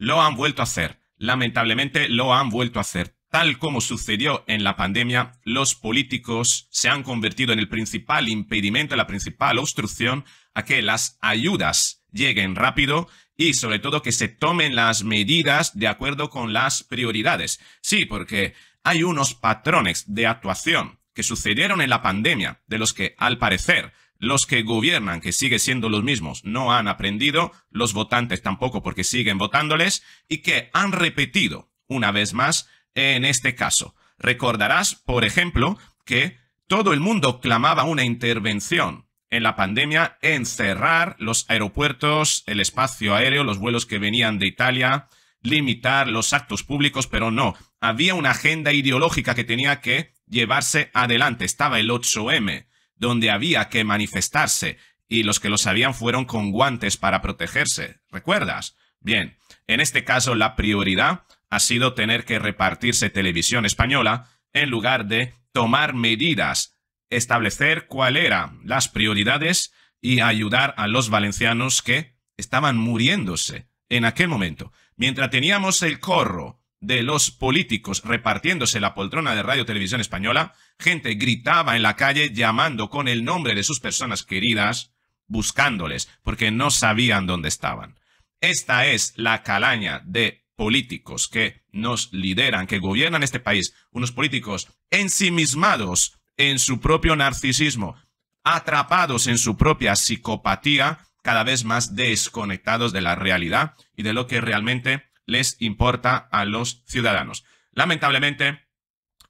Lo han vuelto a hacer. Lamentablemente lo han vuelto a hacer. Tal como sucedió en la pandemia, los políticos se han convertido en el principal impedimento, la principal obstrucción a que las ayudas lleguen rápido y sobre todo que se tomen las medidas de acuerdo con las prioridades. Sí, porque hay unos patrones de actuación que sucedieron en la pandemia, de los que, al parecer, los que gobiernan, que sigue siendo los mismos, no han aprendido, los votantes tampoco porque siguen votándoles y que han repetido una vez más en este caso. Recordarás, por ejemplo, que todo el mundo clamaba una intervención en la pandemia encerrar los aeropuertos, el espacio aéreo, los vuelos que venían de Italia, limitar los actos públicos, pero no. Había una agenda ideológica que tenía que llevarse adelante. Estaba el 8M, donde había que manifestarse, y los que lo sabían fueron con guantes para protegerse. ¿Recuerdas? Bien, en este caso la prioridad ha sido tener que repartirse televisión española en lugar de tomar medidas, establecer cuál eran las prioridades y ayudar a los valencianos que estaban muriéndose en aquel momento. Mientras teníamos el corro, de los políticos repartiéndose la poltrona de Radio Televisión Española, gente gritaba en la calle llamando con el nombre de sus personas queridas, buscándoles, porque no sabían dónde estaban. Esta es la calaña de políticos que nos lideran, que gobiernan este país, unos políticos ensimismados en su propio narcisismo, atrapados en su propia psicopatía, cada vez más desconectados de la realidad y de lo que realmente les importa a los ciudadanos. Lamentablemente,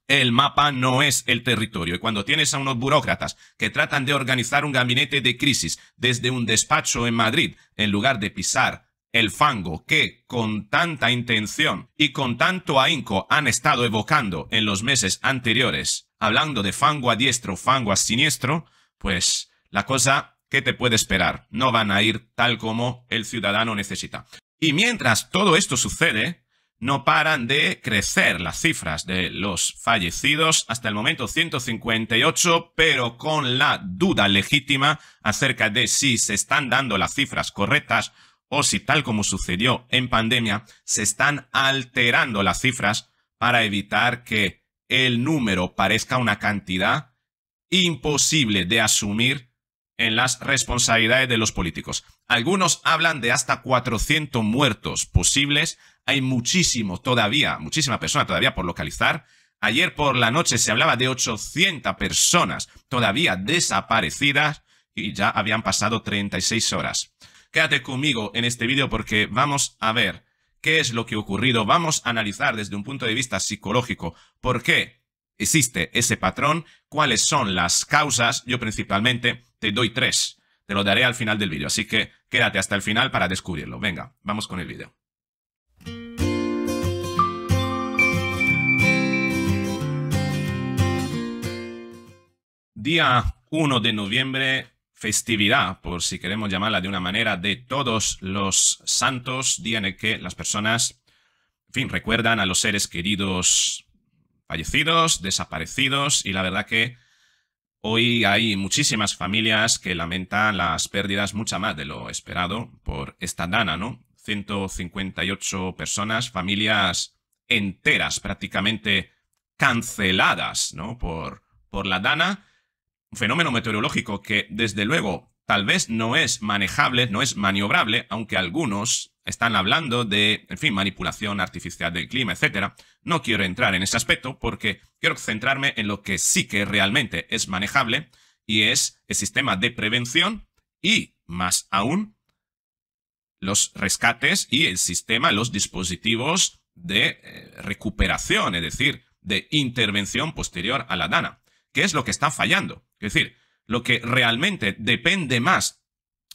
el mapa no es el territorio. Y cuando tienes a unos burócratas que tratan de organizar un gabinete de crisis desde un despacho en Madrid, en lugar de pisar el fango que con tanta intención y con tanto ahínco han estado evocando en los meses anteriores, hablando de fango a diestro, fango a siniestro, pues la cosa, que te puede esperar? No van a ir tal como el ciudadano necesita. Y mientras todo esto sucede, no paran de crecer las cifras de los fallecidos, hasta el momento 158, pero con la duda legítima acerca de si se están dando las cifras correctas o si tal como sucedió en pandemia, se están alterando las cifras para evitar que el número parezca una cantidad imposible de asumir en las responsabilidades de los políticos. Algunos hablan de hasta 400 muertos posibles. Hay muchísimo todavía, muchísima persona todavía por localizar. Ayer por la noche se hablaba de 800 personas todavía desaparecidas y ya habían pasado 36 horas. Quédate conmigo en este vídeo porque vamos a ver qué es lo que ha ocurrido. Vamos a analizar desde un punto de vista psicológico por qué existe ese patrón, cuáles son las causas. Yo principalmente te doy tres. Te lo daré al final del vídeo, así que quédate hasta el final para descubrirlo. Venga, vamos con el vídeo. Día 1 de noviembre, festividad, por si queremos llamarla de una manera, de todos los santos, día en el que las personas, fin, recuerdan a los seres queridos fallecidos, desaparecidos, y la verdad que Hoy hay muchísimas familias que lamentan las pérdidas mucha más de lo esperado por esta dana, ¿no? 158 personas, familias enteras prácticamente canceladas, ¿no? Por, por la dana. Un fenómeno meteorológico que, desde luego, tal vez no es manejable, no es maniobrable, aunque algunos están hablando de, en fin, manipulación artificial del clima, etcétera. No quiero entrar en ese aspecto porque quiero centrarme en lo que sí que realmente es manejable y es el sistema de prevención y, más aún, los rescates y el sistema, los dispositivos de eh, recuperación, es decir, de intervención posterior a la dana. que es lo que está fallando? Es decir, lo que realmente depende más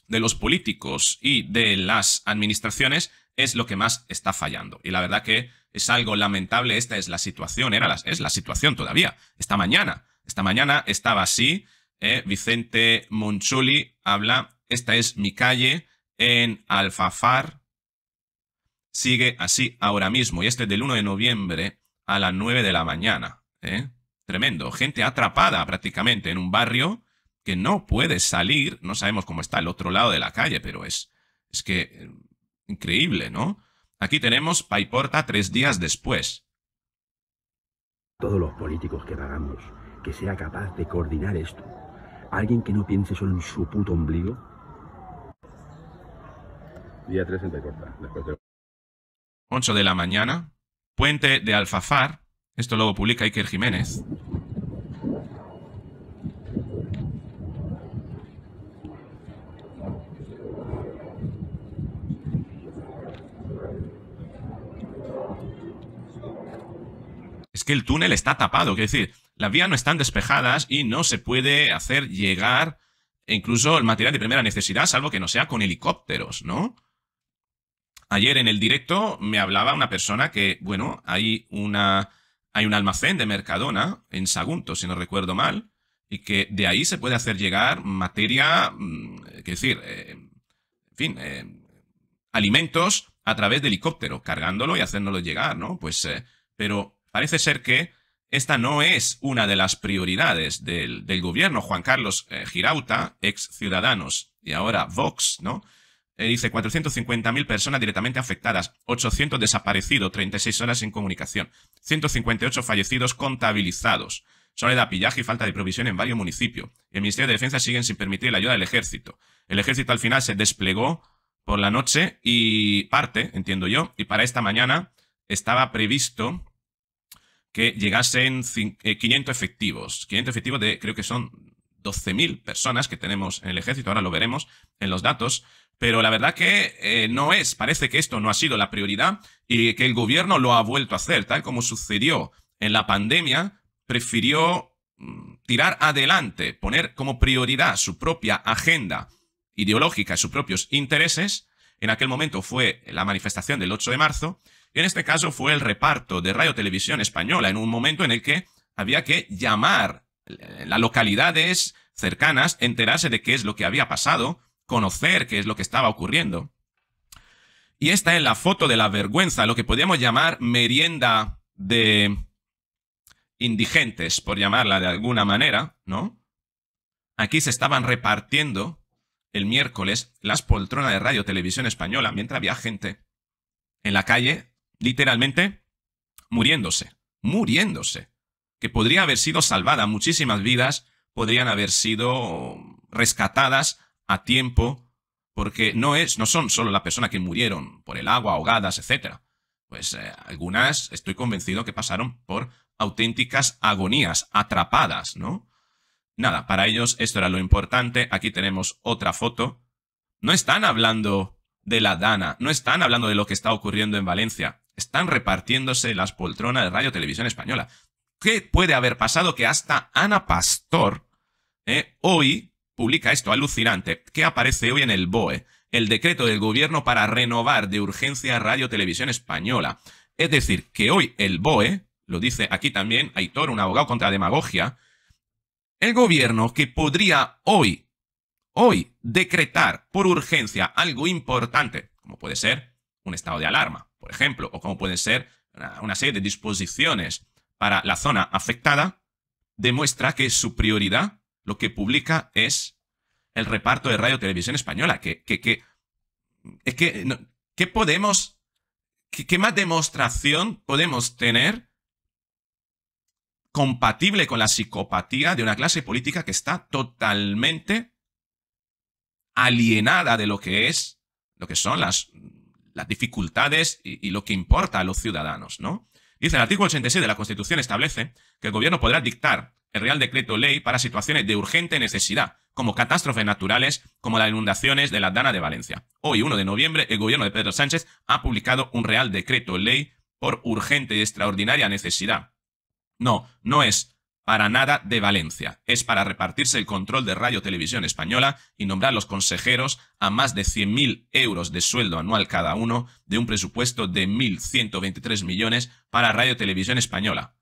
de los políticos y de las administraciones es lo que más está fallando. Y la verdad que es algo lamentable, esta es la situación, era es la situación todavía. Esta mañana, esta mañana estaba así, ¿eh? Vicente Monchuli habla, esta es mi calle en Alfafar, sigue así ahora mismo, y este es del 1 de noviembre a las 9 de la mañana. ¿eh? Tremendo, gente atrapada prácticamente en un barrio que no puede salir, no sabemos cómo está el otro lado de la calle, pero es, es que eh, increíble, ¿no? Aquí tenemos Paiporta tres días después. Todos los políticos que pagamos, que sea capaz de coordinar esto. Alguien que no piense solo en su puto ombligo. Día 3 en Paiporta, después de... 8 de la mañana, Puente de Alfafar. Esto luego publica Iker Jiménez. que el túnel está tapado, es decir, las vías no están despejadas y no se puede hacer llegar e incluso el material de primera necesidad, salvo que no sea con helicópteros, ¿no? Ayer en el directo me hablaba una persona que, bueno, hay una hay un almacén de Mercadona en Sagunto, si no recuerdo mal, y que de ahí se puede hacer llegar materia, mm, es decir, eh, en fin, eh, alimentos a través de helicóptero, cargándolo y haciéndolo llegar, ¿no? Pues, eh, pero Parece ser que esta no es una de las prioridades del, gobierno. Juan Carlos eh, Girauta, ex Ciudadanos y ahora Vox, ¿no? Eh, dice 450.000 personas directamente afectadas, 800 desaparecidos, 36 horas sin comunicación, 158 fallecidos contabilizados. Soledad, pillaje y falta de provisión en varios municipios. El Ministerio de Defensa sigue sin permitir la ayuda del ejército. El ejército al final se desplegó por la noche y parte, entiendo yo, y para esta mañana estaba previsto que llegasen 500 eh, efectivos. 500 efectivos de, creo que son 12.000 personas que tenemos en el ejército, ahora lo veremos en los datos. Pero la verdad que eh, no es, parece que esto no ha sido la prioridad y que el gobierno lo ha vuelto a hacer, tal como sucedió en la pandemia, prefirió mm, tirar adelante, poner como prioridad su propia agenda ideológica, y sus propios intereses. En aquel momento fue la manifestación del 8 de marzo en este caso fue el reparto de Radio Televisión Española en un momento en el que había que llamar eh, las localidades cercanas, enterarse de qué es lo que había pasado, conocer qué es lo que estaba ocurriendo. Y esta es la foto de la vergüenza, lo que podríamos llamar merienda de indigentes, por llamarla de alguna manera, ¿no? Aquí se estaban repartiendo el miércoles las poltronas de radio televisión española, mientras había gente en la calle literalmente muriéndose, muriéndose, que podría haber sido salvada, muchísimas vidas podrían haber sido rescatadas a tiempo, porque no, es, no son solo la persona que murieron por el agua, ahogadas, etc. Pues eh, algunas estoy convencido que pasaron por auténticas agonías, atrapadas, ¿no? Nada, para ellos esto era lo importante. Aquí tenemos otra foto. No están hablando de la Dana, no están hablando de lo que está ocurriendo en Valencia. Están repartiéndose las poltronas de Radio Televisión Española. ¿Qué puede haber pasado que hasta Ana Pastor eh, hoy publica esto alucinante? ¿Qué aparece hoy en el BOE? El decreto del gobierno para renovar de urgencia Radio Televisión Española. Es decir, que hoy el BOE, lo dice aquí también Aitor, un abogado contra la demagogia, el gobierno que podría hoy, hoy, decretar por urgencia algo importante, como puede ser un estado de alarma, por ejemplo, o como puede ser una, serie de disposiciones para la zona afectada, demuestra que su prioridad, lo que publica, es el reparto de Radio Televisión Española. Que, que, es que, ¿qué podemos, qué más demostración podemos tener compatible con la psicopatía de una clase política que está totalmente alienada de lo que es, lo que son las, las dificultades y, lo que importa a los ciudadanos, ¿no? Dice el artículo 86 de la Constitución establece que el gobierno podrá dictar el Real Decreto Ley para situaciones de urgente necesidad, como catástrofes naturales, como las inundaciones de la Dana de Valencia. Hoy, 1 de noviembre, el gobierno de Pedro Sánchez ha publicado un Real Decreto Ley por urgente y extraordinaria necesidad. No, no es para nada de Valencia. Es para repartirse el control de Radio Televisión Española y nombrar los consejeros a más de 100.000 euros de sueldo anual cada uno de un presupuesto de 1.123 millones para Radio Televisión Española.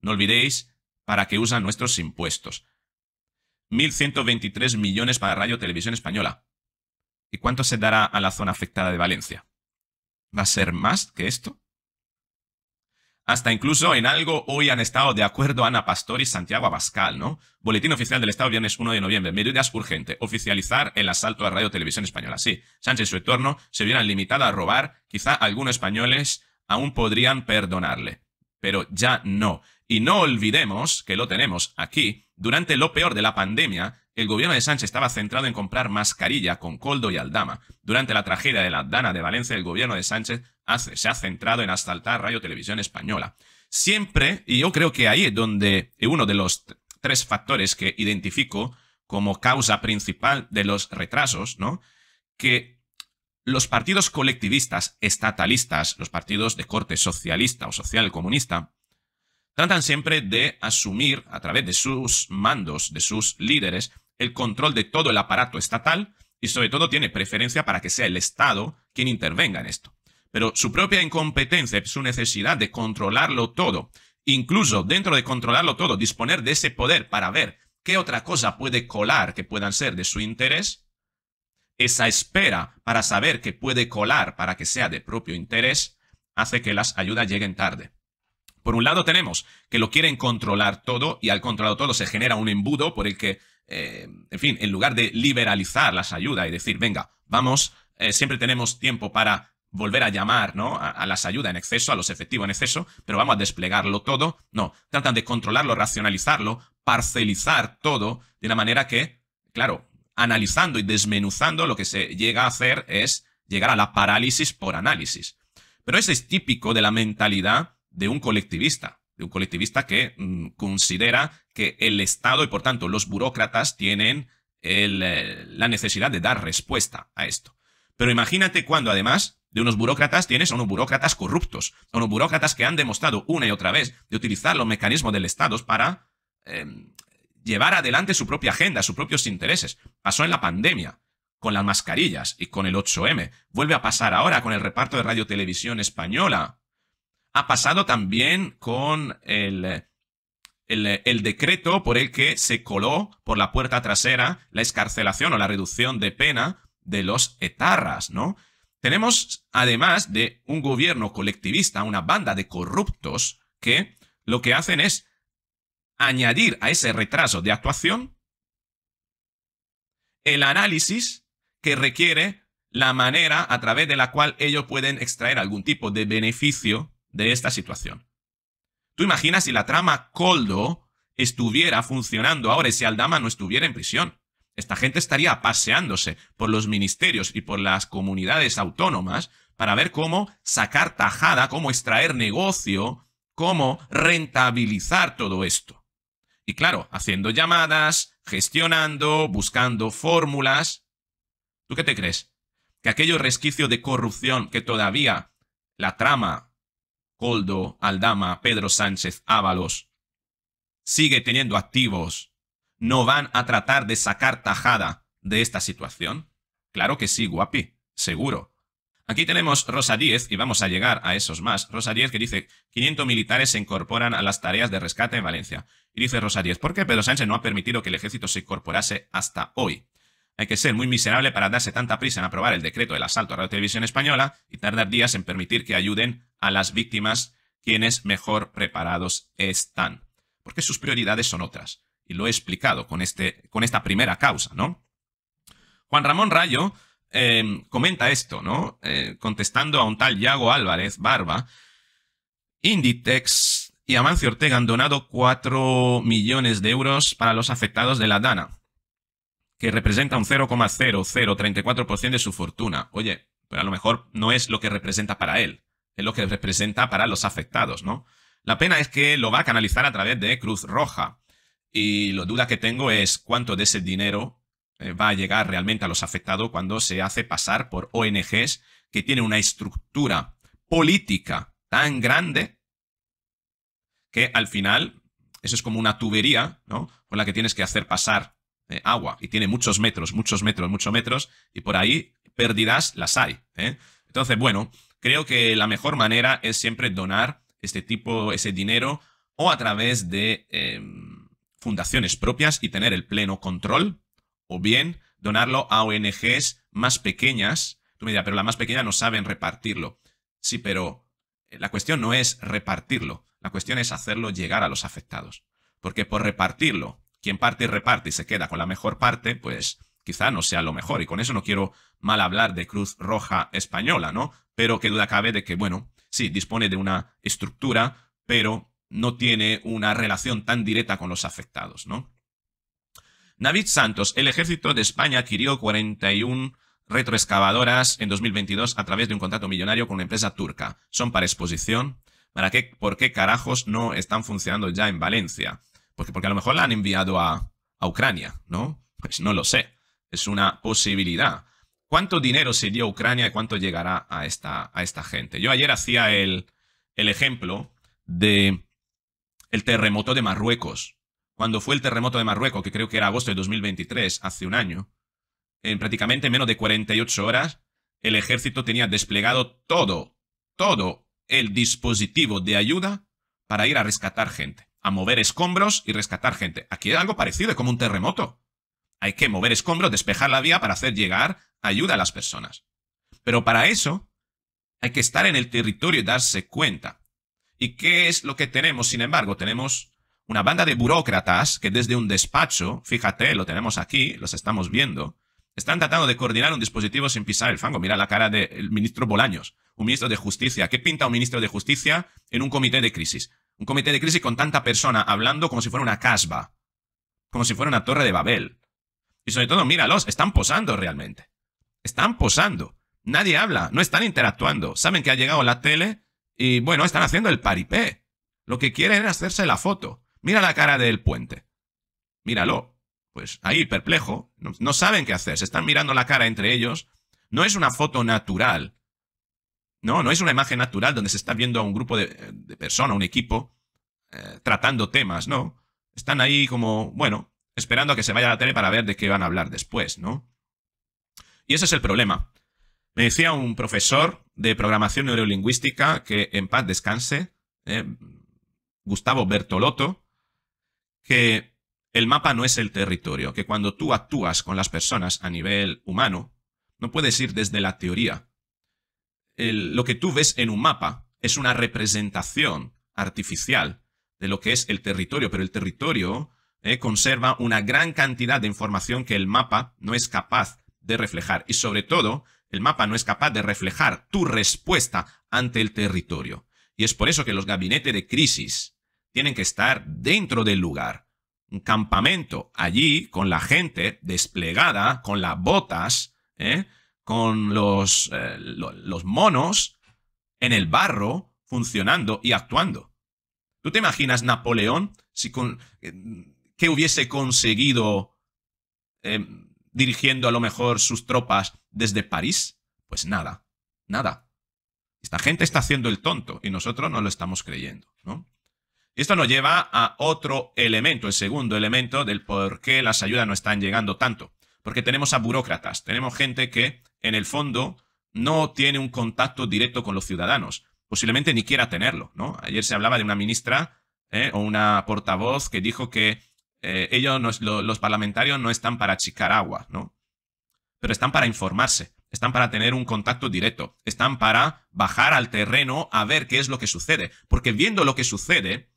No olvidéis para qué usan nuestros impuestos. 1.123 millones para Radio Televisión Española. ¿Y cuánto se dará a la zona afectada de Valencia? ¿Va a ser más que esto? Hasta incluso en algo hoy han estado de acuerdo Ana Pastor y Santiago Abascal, ¿no? Boletín oficial del Estado, viernes 1 de noviembre. Medidas urgente. Oficializar el asalto a Radio Televisión Española. Sí, Sánchez y su entorno se vieran limitado a robar. Quizá algunos españoles aún podrían perdonarle. Pero ya no. Y no olvidemos que lo tenemos aquí. Durante lo peor de la pandemia, el gobierno de Sánchez estaba centrado en comprar mascarilla con Coldo y Aldama. Durante la tragedia de la Dana de Valencia, el gobierno de Sánchez se ha centrado en asaltar Radio Televisión Española. Siempre, y yo creo que ahí es donde uno de los tres factores que identifico como causa principal de los retrasos, ¿no? Que los partidos colectivistas, estatalistas, los partidos de corte socialista o social comunista, tratan siempre de asumir a través de sus mandos, de sus líderes, el control de todo el aparato estatal y sobre todo tiene preferencia para que sea el Estado quien intervenga en esto. Pero su propia incompetencia, su necesidad de controlarlo todo, incluso dentro de controlarlo todo, disponer de ese poder para ver qué otra cosa puede colar que puedan ser de su interés, esa espera para saber que puede colar para que sea de propio interés, hace que las ayudas lleguen tarde. Por un lado tenemos que lo quieren controlar todo y al controlar todo se genera un embudo por el que eh, en fin, en lugar de liberalizar las ayudas y decir, venga, vamos, eh, siempre tenemos tiempo para volver a llamar ¿no? a, a, las ayudas en exceso, a los efectivos en exceso, pero vamos a desplegarlo todo. No, tratan de controlarlo, racionalizarlo, parcelizar todo de una manera que, claro, analizando y desmenuzando lo que se llega a hacer es llegar a la parálisis por análisis. Pero ese es típico de la mentalidad de un colectivista de un colectivista que mm, considera que el Estado y por tanto los burócratas tienen eh, la necesidad de dar respuesta a esto. Pero imagínate cuando además de unos burócratas tienes a unos burócratas corruptos, a unos burócratas que han demostrado una y otra vez de utilizar los mecanismos del Estado para em, llevar adelante su propia agenda, sus propios intereses. Pasó en la pandemia con las mascarillas y con el 8M. Vuelve a pasar ahora con el reparto de radio televisión española ha pasado también con el, el, decreto por el que se coló por la puerta trasera la escarcelación o la reducción de pena de los etarras, ¿no? Tenemos, además de un gobierno colectivista, una banda de corruptos que lo que hacen es añadir a ese retraso de actuación el análisis que requiere la manera a través de la cual ellos pueden extraer algún tipo de beneficio de esta situación. Tú imaginas si la trama Coldo estuviera funcionando ahora y si Aldama no estuviera en prisión. Esta gente estaría paseándose por los ministerios y por las comunidades autónomas para ver cómo sacar tajada, cómo extraer negocio, cómo rentabilizar todo esto. Y claro, haciendo llamadas, gestionando, buscando fórmulas. ¿Tú qué te crees? ¿Que aquello resquicio de corrupción que todavía la trama Coldo, Aldama, Pedro Sánchez, Ábalos, sigue teniendo activos, ¿no van a tratar de sacar tajada de esta situación? Claro que sí, guapi, seguro. Aquí tenemos Rosa Díez, y vamos a llegar a esos más. Rosa Diez que dice, 500 militares se incorporan a las tareas de rescate en Valencia. Y dice Rosa ¿por qué Pedro Sánchez no ha permitido que el ejército se incorporase hasta hoy? Hay que ser muy miserable para darse tanta prisa en aprobar el decreto del asalto a Radio Televisión Española y tardar días en permitir que ayuden a las víctimas quienes mejor preparados están. Porque sus prioridades son otras. Y lo he explicado con, este, con esta primera causa, ¿no? Juan Ramón Rayo eh, comenta esto, ¿no? Eh, contestando a un tal Yago Álvarez Barba. Inditex y Amancio Ortega han donado 4 millones de euros para los afectados de la DANA que representa un 0,0034% de su fortuna. Oye, pero a lo mejor no es lo que representa para él, es lo que representa para los afectados, ¿no? La pena es que lo va a canalizar a través de Cruz Roja. Y la duda que tengo es cuánto de ese dinero eh, va a llegar realmente a los afectados cuando se hace pasar por ONGs que tienen una estructura política tan grande que al final eso es como una tubería, ¿no? Por la que tienes que hacer pasar eh, agua y tiene muchos metros, muchos metros, muchos metros y por ahí pérdidas las hay. ¿eh? Entonces, bueno, creo que la mejor manera es siempre donar este tipo, ese dinero o a través de em, fundaciones propias y tener el pleno control o bien donarlo a ONGs más pequeñas. Tú me dirás, pero las más pequeñas no saben repartirlo. Sí, pero eh, la cuestión no es repartirlo, la cuestión es hacerlo llegar a los afectados. Porque por repartirlo quien parte y reparte y se queda con la mejor parte, pues quizá no sea lo mejor. Y con eso no quiero mal hablar de Cruz Roja Española, ¿no? Pero qué duda cabe de que, bueno, sí, dispone de una estructura, pero no tiene una relación tan directa con los afectados, ¿no? Navid Santos, el ejército de España adquirió 41 retroexcavadoras en 2022 a través de un contrato millonario con una empresa turca. Son para exposición. ¿Para qué, ¿Por qué carajos no están funcionando ya en Valencia? Porque, porque a lo mejor la han enviado a, Ucrania, ¿no? Pues no lo sé. Es una posibilidad. ¿Cuánto dinero se dio a Ucrania y cuánto llegará a esta, a esta gente? Yo ayer hacía el, el ejemplo de el terremoto de Marruecos. Cuando fue el terremoto de Marruecos, que creo que era agosto de 2023, hace un año, en prácticamente menos de 48 horas, el ejército tenía desplegado todo, todo el dispositivo de ayuda para ir a rescatar gente a mover escombros y rescatar gente. Aquí es algo parecido, es como un terremoto. Hay que mover escombros, despejar la vía para hacer llegar ayuda a las personas. Pero para eso hay que estar en el territorio y darse cuenta. ¿Y qué es lo que tenemos? Sin embargo, tenemos una banda de burócratas que desde un despacho, fíjate, lo tenemos aquí, los estamos viendo, están tratando de coordinar un dispositivo sin pisar el fango. Mira la cara del ministro Bolaños, un ministro de Justicia. ¿Qué pinta un ministro de Justicia en un comité de crisis? Un comité de crisis con tanta persona hablando como si fuera una casba. Como si fuera una torre de Babel. Y sobre todo, míralos, están posando realmente. Están posando. Nadie habla, no están interactuando. Saben que ha llegado la tele y, bueno, están haciendo el paripé. Lo que quieren es hacerse la foto. Mira la cara del puente. Míralo. Pues ahí, perplejo. No, saben qué hacer. Se están mirando la cara entre ellos. No es una foto natural. No, no es una imagen natural donde se está viendo a un grupo de, eh, personas, un equipo, eh, tratando temas, ¿no? Están ahí como, bueno, esperando a que se vaya a la tele para ver de qué van a hablar después, ¿no? Y ese es el problema. Me decía un profesor de programación neurolingüística que en paz descanse, eh, Gustavo Bertolotto, que el mapa no es el territorio, que cuando tú actúas con las personas a nivel humano, no puedes ir desde la teoría, lo que tú ves en un mapa es una representación artificial de lo que es el territorio, pero el territorio eh, conserva una gran cantidad de información que el mapa no es capaz de reflejar y sobre todo el mapa no es capaz de reflejar tu respuesta ante el territorio. Y es por eso que los gabinetes de crisis tienen que estar dentro del lugar. Un campamento allí con la gente desplegada, con las botas, eh, con los, eh, los monos en el barro funcionando y actuando. ¿Tú te imaginas Napoleón si con, eh, hubiese conseguido eh, dirigiendo a lo mejor sus tropas desde París? Pues nada, nada. Esta gente está haciendo el tonto y nosotros no lo estamos creyendo, ¿no? Esto nos lleva a otro elemento, el segundo elemento del por qué las ayudas no están llegando tanto. Porque tenemos a burócratas, tenemos gente que en el fondo, no tiene un contacto directo con los ciudadanos. Posiblemente ni quiera tenerlo, ¿no? Ayer se hablaba de una ministra ¿eh? o una portavoz que dijo que eh, ellos, los parlamentarios, no están para achicar agua, ¿no? Pero están para informarse, están para tener un contacto directo, están para bajar al terreno a ver qué es lo que sucede. Porque viendo lo que sucede,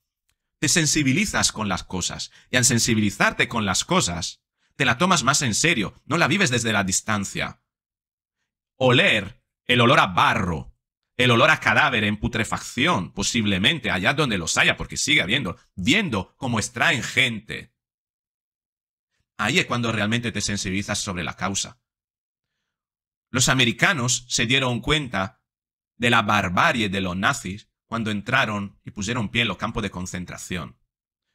te sensibilizas con las cosas. Y al sensibilizarte con las cosas, te la tomas más en serio, no la vives desde la distancia oler el olor a barro, el olor a cadáver en putrefacción, posiblemente allá donde los haya, porque sigue habiendo, viendo cómo extraen gente. Ahí es cuando realmente te sensibilizas sobre la causa. Los americanos se dieron cuenta de la barbarie de los nazis cuando entraron y pusieron pie en los campos de concentración,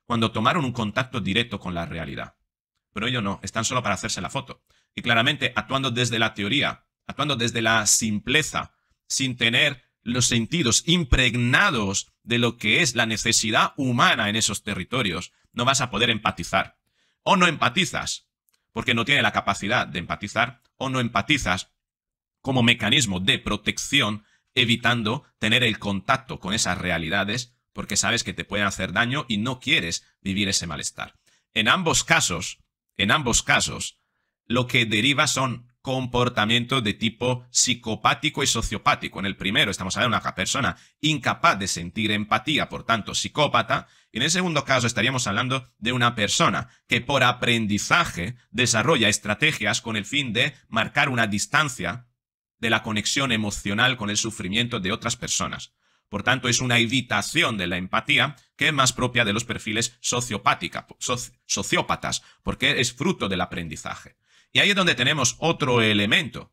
cuando tomaron un contacto directo con la realidad. Pero ellos no, están solo para hacerse la foto. Y claramente, actuando desde la teoría, actuando desde la simpleza, sin tener los sentidos impregnados de lo que es la necesidad humana en esos territorios, no vas a poder empatizar. O no empatizas, porque no tiene la capacidad de empatizar, o no empatizas como mecanismo de protección, evitando tener el contacto con esas realidades, porque sabes que te pueden hacer daño y no quieres vivir ese malestar. En ambos casos, en ambos casos, lo que deriva son comportamiento de tipo psicopático y sociopático. En el primero estamos hablando de una persona incapaz de sentir empatía, por tanto psicópata. Y en el segundo caso estaríamos hablando de una persona que por aprendizaje desarrolla estrategias con el fin de marcar una distancia de la conexión emocional con el sufrimiento de otras personas. Por tanto, es una evitación de la empatía que es más propia de los perfiles sociópatas, porque es fruto del aprendizaje. Y ahí es donde tenemos otro elemento.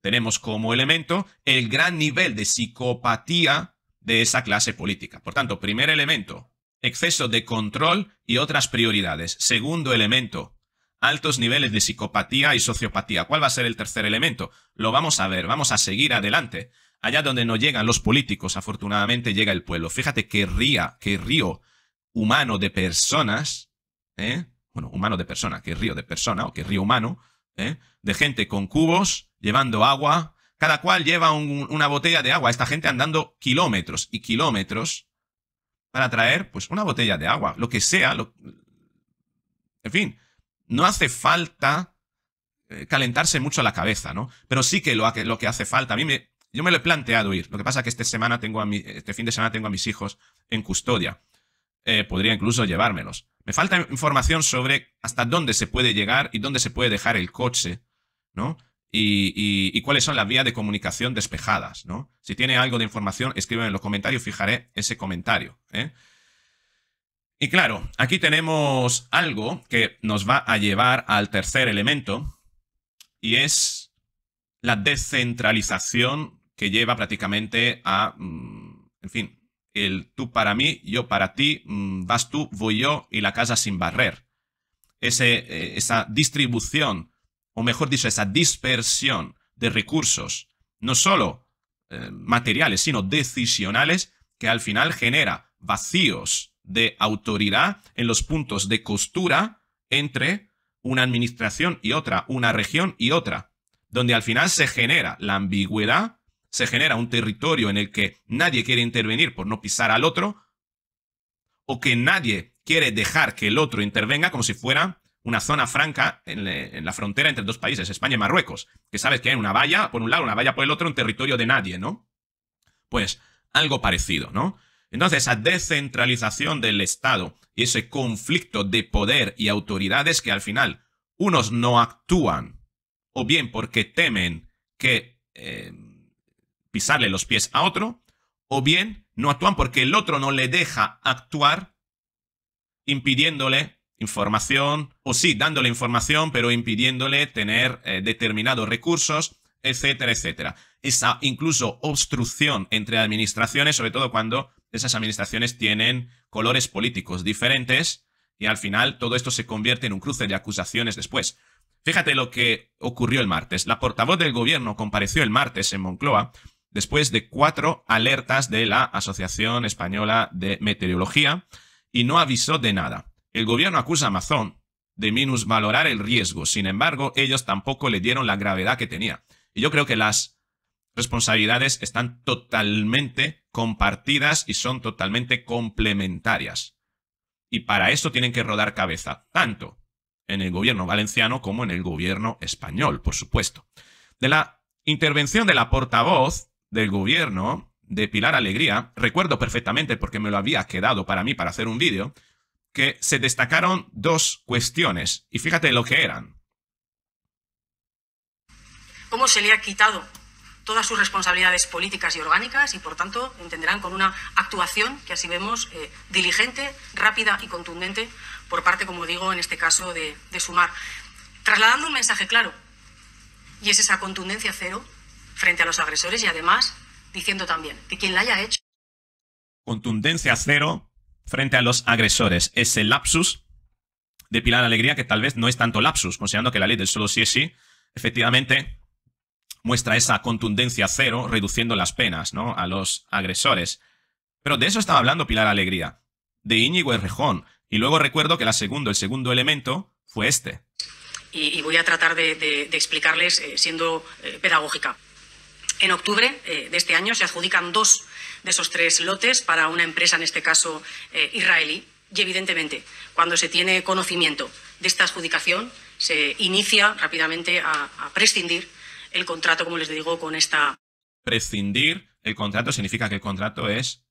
Tenemos como elemento el gran nivel de psicopatía de esa clase política. Por tanto, primer elemento, exceso de control y otras prioridades. Segundo elemento, altos niveles de psicopatía y sociopatía. ¿Cuál va a ser el tercer elemento? Lo vamos a ver, vamos a seguir adelante. Allá donde no llegan los políticos, afortunadamente llega el pueblo. Fíjate qué ría, qué río humano de personas, ¿eh? bueno, humano de persona, que río de persona o que río humano, ¿eh? de gente con cubos llevando agua, cada cual lleva una botella de agua, esta gente andando kilómetros y kilómetros para traer pues una botella de agua, lo que sea, en fin, no hace falta eh, calentarse mucho la cabeza, ¿no? Pero sí que lo, que hace falta, a mí me, yo me lo he planteado ir, lo que pasa es que este, semana tengo a este fin de semana tengo a mis hijos en custodia, eh, podría incluso llevármelos. Me falta información sobre hasta dónde se puede llegar y dónde se puede dejar el coche, ¿no? Y, cuáles son las vías de comunicación despejadas, ¿no? Si tiene algo de información, escríbeme en los comentarios, fijaré ese comentario. ¿eh? Y claro, aquí tenemos algo que nos va a llevar al tercer elemento, y es la descentralización que lleva prácticamente a, mm, en fin, el tú para mí, yo para ti, mm, vas tú, voy yo y la casa sin barrer. Ese, eh, esa distribución, o mejor dicho, esa dispersión de recursos, no solo eh, materiales, sino decisionales, que al final genera vacíos de autoridad en los puntos de costura entre una administración y otra, una región y otra, donde al final se genera la ambigüedad se genera un territorio en el que nadie quiere intervenir por no pisar al otro, o que nadie quiere dejar que el otro intervenga como si fuera una zona franca en, la frontera entre dos países, España y Marruecos, que sabes que hay una valla por un lado, una valla por el otro, un territorio de nadie, ¿no? Pues algo parecido, ¿no? Entonces, esa descentralización del Estado y ese conflicto de poder y autoridades que al final unos no actúan, o bien porque temen que eh, pisarle los pies a otro, o bien no actúan porque el otro no le deja actuar, impidiéndole información, o sí, dándole información, pero impidiéndole tener eh, determinados recursos, etcétera, etcétera. Esa incluso obstrucción entre administraciones, sobre todo cuando esas administraciones tienen colores políticos diferentes, y al final todo esto se convierte en un cruce de acusaciones después. Fíjate lo que ocurrió el martes. La portavoz del gobierno compareció el martes en Moncloa después de cuatro alertas de la Asociación Española de Meteorología y no avisó de nada. El gobierno acusa a Amazon de minusvalorar el riesgo, sin embargo, ellos tampoco le dieron la gravedad que tenía. Y yo creo que las responsabilidades están totalmente compartidas y son totalmente complementarias. Y para eso tienen que rodar cabeza, tanto en el gobierno valenciano como en el gobierno español, por supuesto. De la intervención de la portavoz del gobierno de Pilar Alegría, recuerdo perfectamente porque me lo había quedado para mí para hacer un vídeo, que se destacaron dos cuestiones. Y fíjate lo que eran. ¿Cómo se le ha quitado todas sus responsabilidades políticas y orgánicas y, por tanto, entenderán con una actuación que así vemos eh, diligente, rápida y contundente por parte, como digo, en este caso de, de Sumar, trasladando un mensaje claro, y es esa contundencia cero frente a los agresores y además diciendo también que quien la haya hecho. Contundencia cero frente a los agresores. Ese lapsus de Pilar Alegría que tal vez no es tanto lapsus, considerando que la ley del solo sí es sí, efectivamente muestra esa contundencia cero reduciendo las penas a los agresores. Pero de eso estaba hablando Pilar Alegría, de Íñigo Errejón. Y luego recuerdo que la segundo, el segundo elemento fue este. Y, voy a tratar de, explicarles eh, siendo eh, pedagógica. En octubre eh, de este año se adjudican dos de esos tres lotes para una empresa, en este caso eh, israelí. Y evidentemente, cuando se tiene conocimiento de esta adjudicación, se inicia rápidamente a, a prescindir el contrato, como les digo, con esta. Prescindir el contrato significa que el contrato es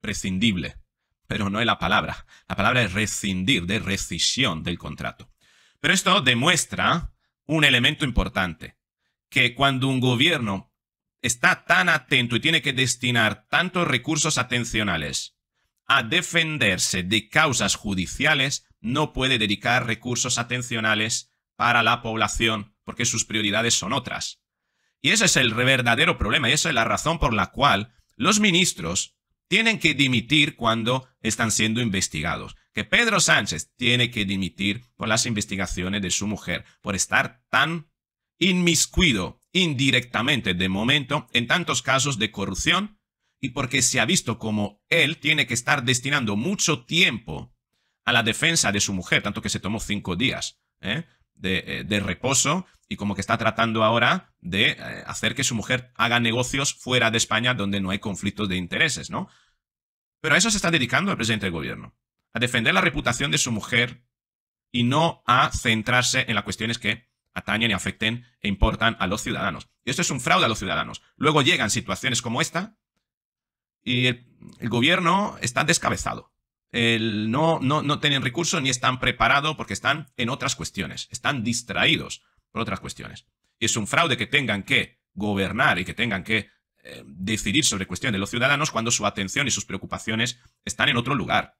prescindible, pero no es la palabra. La palabra es rescindir, de rescisión del contrato. Pero esto demuestra un elemento importante que cuando un gobierno está tan atento y tiene que destinar tantos recursos atencionales a defenderse de causas judiciales, no puede dedicar recursos atencionales para la población porque sus prioridades son otras. Y ese es el verdadero problema y esa es la razón por la cual los ministros tienen que dimitir cuando están siendo investigados. Que Pedro Sánchez tiene que dimitir por las investigaciones de su mujer, por estar tan inmiscuido indirectamente de momento en tantos casos de corrupción y porque se ha visto como él tiene que estar destinando mucho tiempo a la defensa de su mujer, tanto que se tomó cinco días ¿eh? de, eh, de, reposo y como que está tratando ahora de eh, hacer que su mujer haga negocios fuera de España donde no hay conflictos de intereses, ¿no? Pero a eso se está dedicando el presidente del gobierno, a defender la reputación de su mujer y no a centrarse en las cuestiones que atañen y afecten e importan a los ciudadanos. Y esto es un fraude a los ciudadanos. Luego llegan situaciones como esta y el, gobierno está descabezado. no, no, tienen recursos ni están preparados porque están en otras cuestiones, están distraídos por otras cuestiones. Y es un fraude que tengan que gobernar y que tengan que eh, decidir sobre cuestiones de los ciudadanos cuando su atención y sus preocupaciones están en otro lugar.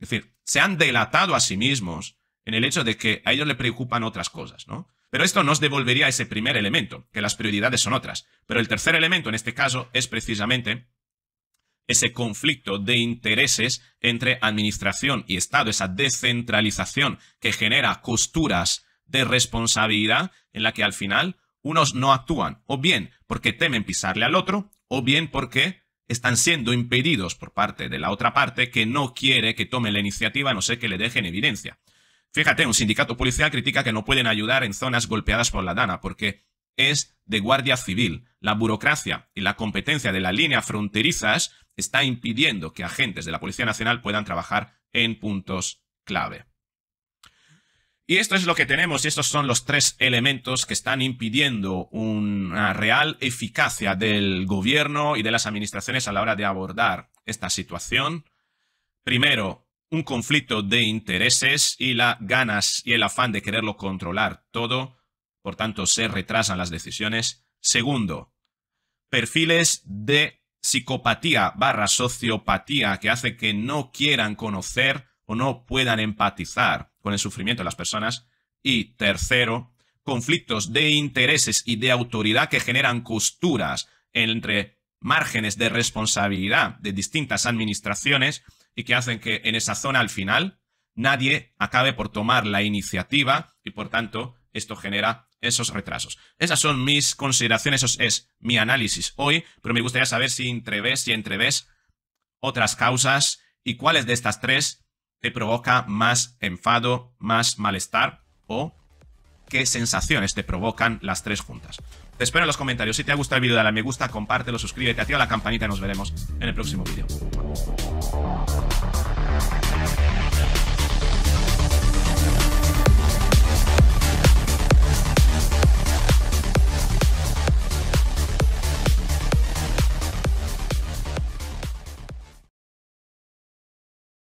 Es decir, se han delatado a sí mismos en el hecho de que a ellos le preocupan otras cosas, ¿no? Pero esto nos devolvería ese primer elemento, que las prioridades son otras. Pero el tercer elemento en este caso es precisamente ese conflicto de intereses entre administración y Estado, esa descentralización que genera costuras de responsabilidad en la que al final unos no actúan, o bien porque temen pisarle al otro, o bien porque están siendo impedidos por parte de la otra parte que no quiere que tome la iniciativa no sé, que le deje en evidencia. Fíjate, un sindicato policial critica que no pueden ayudar en zonas golpeadas por la Dana porque es de guardia civil. La burocracia y la competencia de la línea fronterizas está impidiendo que agentes de la Policía Nacional puedan trabajar en puntos clave. Y esto es lo que tenemos, y estos son los tres elementos que están impidiendo una real eficacia del gobierno y de las administraciones a la hora de abordar esta situación. Primero, un conflicto de intereses y la ganas y el afán de quererlo controlar todo, por tanto se retrasan las decisiones. Segundo, perfiles de psicopatía barra sociopatía que hace que no quieran conocer o no puedan empatizar con el sufrimiento de las personas. Y tercero, conflictos de intereses y de autoridad que generan costuras entre márgenes de responsabilidad de distintas administraciones y que hacen que en esa zona al final nadie acabe por tomar la iniciativa y por tanto esto genera esos retrasos. Esas son mis consideraciones, eso es mi análisis hoy, pero me gustaría saber si entreves, y entreves otras causas y cuáles de estas tres te provoca más enfado, más malestar o qué sensaciones te provocan las tres juntas. Te espero en los comentarios. Si te ha gustado el vídeo, dale a me gusta, compártelo, suscríbete, activa la campanita y nos veremos en el próximo vídeo.